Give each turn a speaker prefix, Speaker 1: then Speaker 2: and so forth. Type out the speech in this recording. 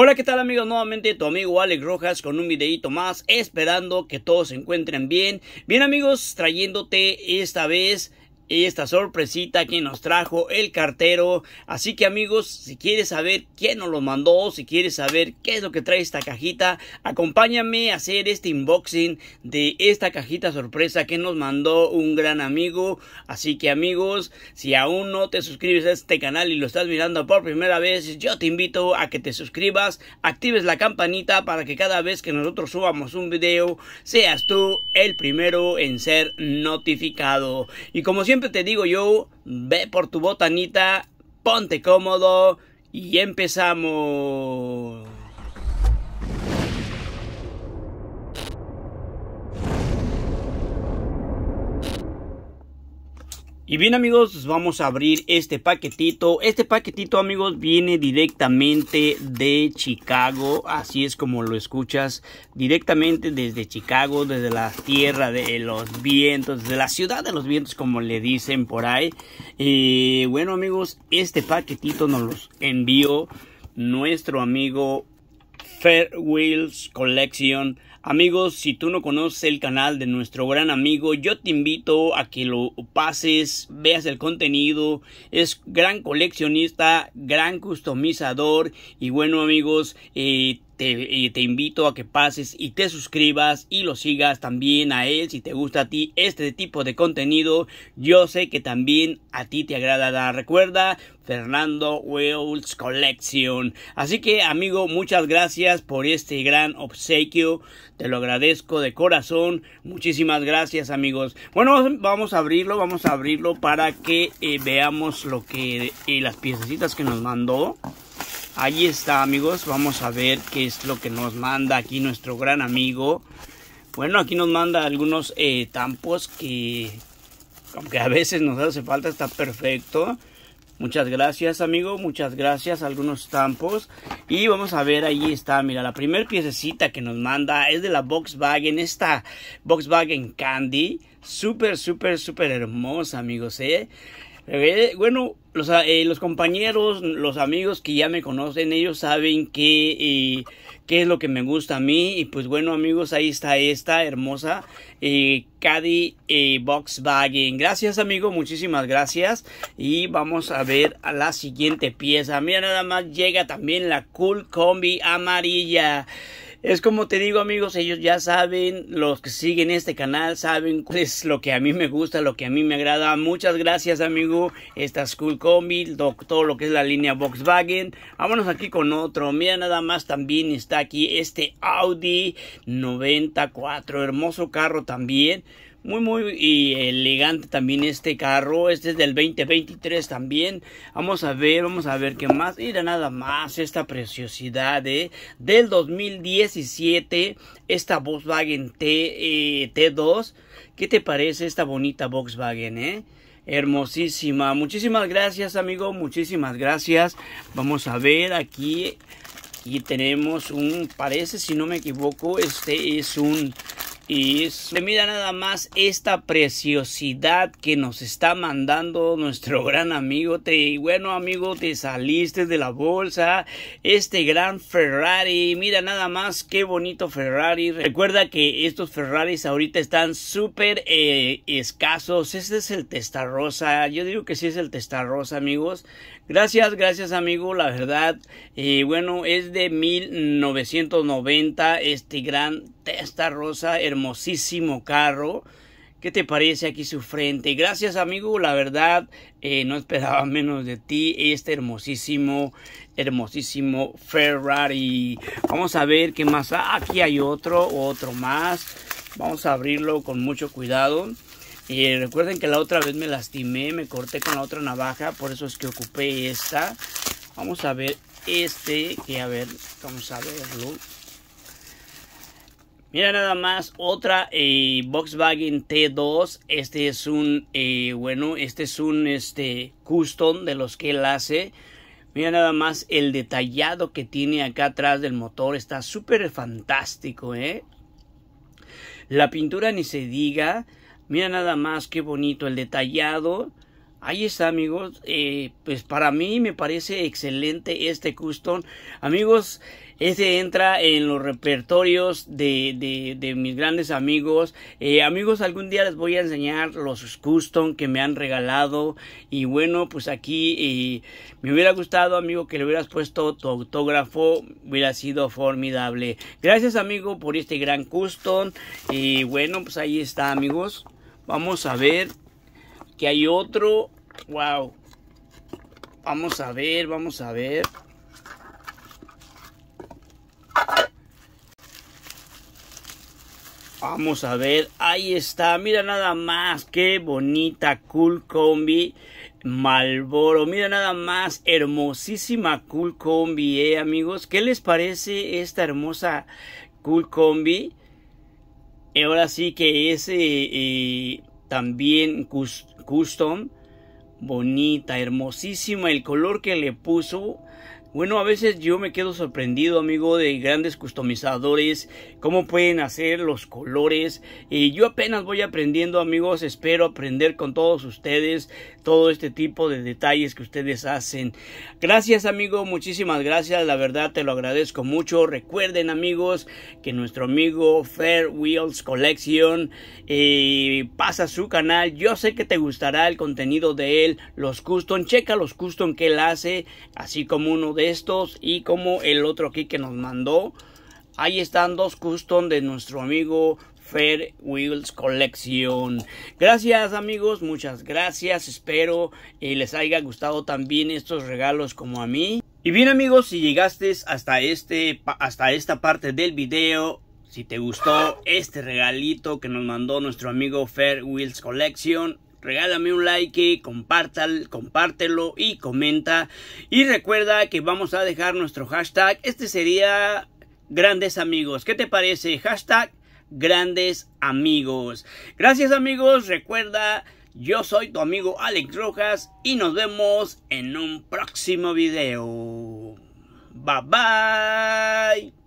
Speaker 1: Hola, ¿qué tal amigos? Nuevamente tu amigo Alex Rojas con un videito más, esperando que todos se encuentren bien. Bien amigos, trayéndote esta vez esta sorpresita que nos trajo el cartero. Así que amigos, si quieres saber quién nos lo mandó, si quieres saber qué es lo que trae esta cajita, acompáñame a hacer este unboxing de esta cajita sorpresa que nos mandó un gran amigo. Así que amigos, si aún no te suscribes a este canal y lo estás mirando por primera vez, yo te invito a que te suscribas, actives la campanita para que cada vez que nosotros subamos un video, seas tú el primero en ser notificado. Y como siempre, siempre te digo yo, ve por tu botanita, ponte cómodo y empezamos. Y bien amigos, vamos a abrir este paquetito. Este paquetito amigos viene directamente de Chicago. Así es como lo escuchas. Directamente desde Chicago, desde la tierra de los vientos, desde la ciudad de los vientos como le dicen por ahí. Y bueno amigos, este paquetito nos los envió nuestro amigo Fair Wheels Collection Amigos, si tú no conoces el canal de nuestro gran amigo, yo te invito a que lo pases, veas el contenido. Es gran coleccionista, gran customizador. Y bueno, amigos, eh, eh, te, invito a que pases y te suscribas y lo sigas también a él si te gusta a ti este tipo de contenido. Yo sé que también a ti te agradará. Recuerda, Fernando Wells Collection. Así que amigo, muchas gracias por este gran obsequio. Te lo agradezco de corazón. Muchísimas gracias amigos. Bueno, vamos a abrirlo, vamos a abrirlo para que eh, veamos lo que eh, las piececitas que nos mandó. Ahí está amigos, vamos a ver qué es lo que nos manda aquí nuestro gran amigo. Bueno, aquí nos manda algunos eh, tampos que aunque a veces nos hace falta, está perfecto. Muchas gracias amigo, muchas gracias, algunos tampos. Y vamos a ver, ahí está, mira, la primer piececita que nos manda es de la Volkswagen, esta Volkswagen Candy. Súper, súper, súper hermosa amigos, ¿eh? eh bueno, eh, los, compañeros, los amigos que ya me conocen, ellos saben que eh, qué es lo que me gusta a mí. Y pues bueno, amigos, ahí está esta hermosa eh, Caddy eh, Volkswagen. Gracias, amigo, muchísimas gracias. Y vamos a ver a la siguiente pieza. Mira, nada más llega también la Cool Combi amarilla. Es como te digo amigos, ellos ya saben, los que siguen este canal saben es lo que a mí me gusta, lo que a mí me agrada. Muchas gracias amigo, esta es Cool Combi, doctor lo que es la línea Volkswagen. Vámonos aquí con otro, mira nada más también está aquí este Audi 94, hermoso carro también muy muy elegante también este carro este es del 2023 también vamos a ver vamos a ver qué más mira nada más esta preciosidad eh, del 2017 esta Volkswagen T, eh, T2 qué te parece esta bonita Volkswagen eh hermosísima muchísimas gracias amigo muchísimas gracias vamos a ver aquí y tenemos un parece si no me equivoco este es un y mira nada más esta preciosidad que nos está mandando nuestro gran amigo. Te, bueno, amigo, te saliste de la bolsa. Este gran Ferrari. Mira nada más qué bonito Ferrari. Recuerda que estos Ferraris ahorita están súper eh, escasos. Este es el testarrosa. Yo digo que sí es el testarrosa, amigos. Gracias, gracias, amigo. La verdad, y eh, bueno, es de 1990 este gran esta rosa, hermosísimo carro. ¿Qué te parece aquí su frente? Gracias amigo, la verdad eh, no esperaba menos de ti este hermosísimo, hermosísimo Ferrari. Vamos a ver qué más. Ah, aquí hay otro, otro más. Vamos a abrirlo con mucho cuidado. y eh, recuerden que la otra vez me lastimé, me corté con la otra navaja, por eso es que ocupé esta. Vamos a ver este, que a ver, vamos a verlo. Mira nada más otra eh, Volkswagen T2. Este es un eh, bueno, este es un este custom de los que él hace. Mira nada más el detallado que tiene acá atrás del motor está súper fantástico, ¿eh? La pintura ni se diga. Mira nada más qué bonito el detallado. Ahí está, amigos. Eh, pues para mí me parece excelente este custom. Amigos, ese entra en los repertorios de, mis grandes amigos. Eh, amigos, algún día les voy a enseñar los custom que me han regalado. Y bueno, pues aquí eh, me hubiera gustado, amigo, que le hubieras puesto tu autógrafo. Hubiera sido formidable. Gracias, amigo, por este gran custom. Y bueno, pues ahí está, amigos. Vamos a ver que hay otro. Wow. Vamos a ver, vamos a ver. Vamos a ver, ahí está, mira nada más, qué bonita, cool combi. Malboro, mira nada más, hermosísima cool combi, eh, amigos. ¿Qué les parece esta hermosa cool combi? Y ahora sí que es eh, eh, también custom, bonita, hermosísima. El color que le puso bueno, a veces yo me quedo sorprendido, amigo, de grandes customizadores, cómo pueden hacer los colores. Y yo apenas voy aprendiendo, amigos, espero aprender con todos ustedes todo este tipo de detalles que ustedes hacen. Gracias, amigo, muchísimas gracias, la verdad te lo agradezco mucho. Recuerden, amigos, que nuestro amigo Fair Wheels Collection eh, pasa su canal. Yo sé que te gustará el contenido de él, los custom, checa los custom que él hace, así como uno estos y como el otro aquí que nos mandó. Ahí están dos custom de nuestro amigo Fair Wheels Collection. Gracias amigos, muchas gracias. Espero eh, les haya gustado también estos regalos como a mí. Y bien amigos, si llegaste hasta, este, hasta esta parte del video, si te gustó este regalito que nos mandó nuestro amigo Fair Wheels Collection, regálame un like, compártelo y comenta. Y recuerda que vamos a dejar nuestro hashtag. Este sería grandes amigos. ¿Qué te parece? Hashtag grandes amigos. Gracias amigos. Recuerda, yo soy tu amigo Alex Rojas y nos vemos en un próximo video. Bye bye.